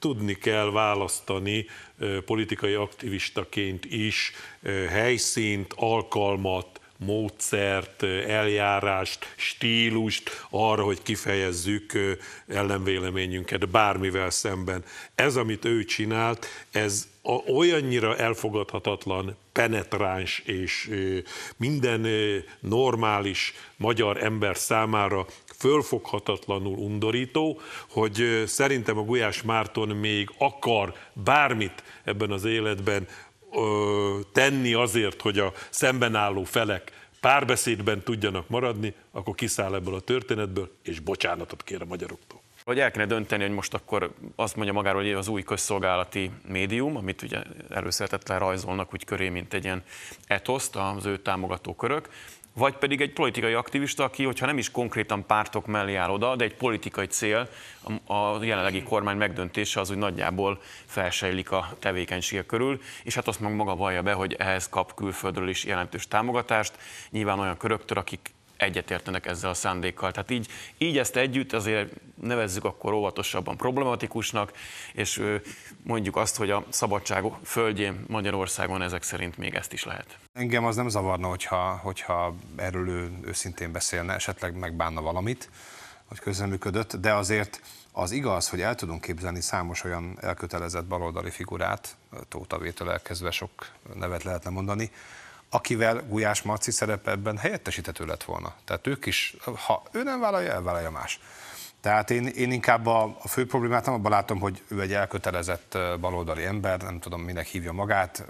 tudni kell választani politikai aktivistaként is helyszínt, alkalmat, módszert, eljárást, stílust arra, hogy kifejezzük ellenvéleményünket bármivel szemben. Ez, amit ő csinált, ez olyannyira elfogadhatatlan, penetráns és minden normális magyar ember számára fölfoghatatlanul undorító, hogy szerintem a Gulyás Márton még akar bármit ebben az életben tenni azért, hogy a szemben álló felek párbeszédben tudjanak maradni, akkor kiszáll ebből a történetből, és bocsánatot kér a magyaroktól. Hogy el kéne dönteni, hogy most akkor azt mondja magáról, hogy az új közszolgálati médium, amit ugye előszeretettel rajzolnak úgy köré, mint egy ilyen etoszt az ő támogató körök, vagy pedig egy politikai aktivista, aki, hogyha nem is konkrétan pártok mellé áll oda, de egy politikai cél, a jelenlegi kormány megdöntése az, hogy nagyjából felsejlik a tevékenysége körül, és hát azt meg maga vallja be, hogy ehhez kap külföldről is jelentős támogatást, nyilván olyan köröktől, akik egyetértenek ezzel a szándékkal. Tehát így, így ezt együtt azért nevezzük akkor óvatosabban problematikusnak, és mondjuk azt, hogy a szabadság földjén Magyarországon ezek szerint még ezt is lehet. Engem az nem zavarna, hogyha, hogyha erről ő őszintén beszélne, esetleg megbánna valamit, hogy közreműködött, de azért az igaz, hogy el tudunk képzelni számos olyan elkötelezett baloldali figurát, Tóta Vétől elkezdve sok nevet lehetne mondani, akivel Gulyás Marci szerepe ebben helyettesíthető lett volna. Tehát ők is, ha ő nem vállalja, elvállalja más. Tehát én, én inkább a, a fő problémát nem abban látom, hogy ő egy elkötelezett baloldali ember, nem tudom, minek hívja magát.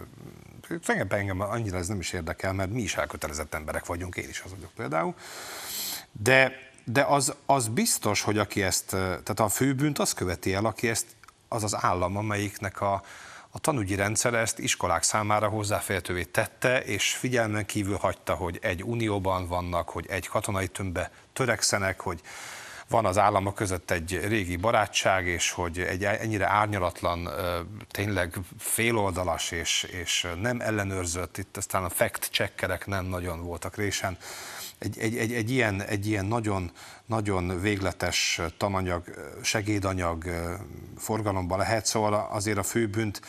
Engem, engem annyira ez nem is érdekel, mert mi is elkötelezett emberek vagyunk, én is az vagyok például. De, de az, az biztos, hogy aki ezt, tehát a főbűnt az követi el, aki ezt, az az állam, amelyiknek a, a tanügyi rendszer ezt iskolák számára hozzáférhetővé tette, és figyelmen kívül hagyta, hogy egy unióban vannak, hogy egy katonai tömbbe törekszenek, hogy van az államok között egy régi barátság, és hogy egy ennyire árnyalatlan, tényleg féloldalas és, és nem ellenőrzött, itt aztán a fact checkerek nem nagyon voltak résen, egy, egy, egy, egy, ilyen, egy ilyen nagyon, nagyon végletes tamanyag, segédanyag forgalomba lehet, szóval azért a főbűnt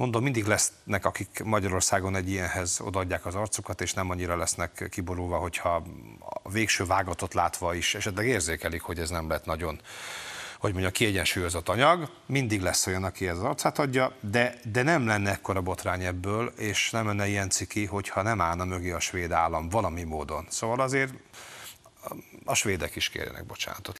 Mondom, mindig lesznek, akik Magyarországon egy ilyenhez odaadják az arcukat, és nem annyira lesznek kiborulva, hogyha a végső vágatot látva is esetleg érzékelik, hogy ez nem lett nagyon hogy mondja, kiegyensúlyozott anyag, mindig lesz olyan, aki ez az arcát adja, de, de nem lenne ekkora botrány ebből, és nem lenne ilyen ciki, hogyha nem állna mögé a svéd állam valami módon. Szóval azért a svédek is kérjenek bocsánatot.